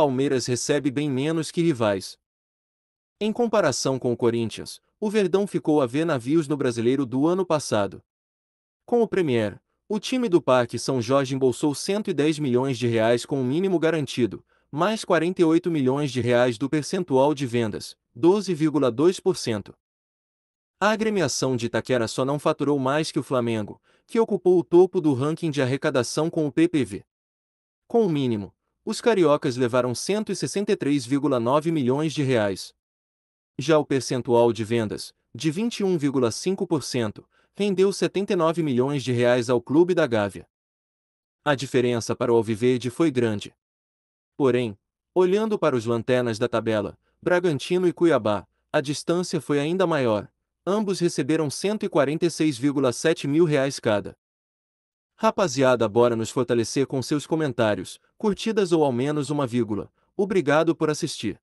Palmeiras recebe bem menos que rivais. Em comparação com o Corinthians, o Verdão ficou a ver navios no brasileiro do ano passado. Com o Premier, o time do Parque São Jorge embolsou 110 milhões de reais com o mínimo garantido, mais 48 milhões de reais do percentual de vendas, 12,2%. A agremiação de Itaquera só não faturou mais que o Flamengo, que ocupou o topo do ranking de arrecadação com o PPV. Com o mínimo, os cariocas levaram 163,9 milhões de reais. Já o percentual de vendas, de 21,5%, rendeu 79 milhões de reais ao clube da Gávea. A diferença para o Alviverde foi grande. Porém, olhando para os lanternas da tabela, Bragantino e Cuiabá, a distância foi ainda maior. Ambos receberam 146,7 mil reais cada. Rapaziada, bora nos fortalecer com seus comentários, curtidas ou ao menos uma vírgula. Obrigado por assistir.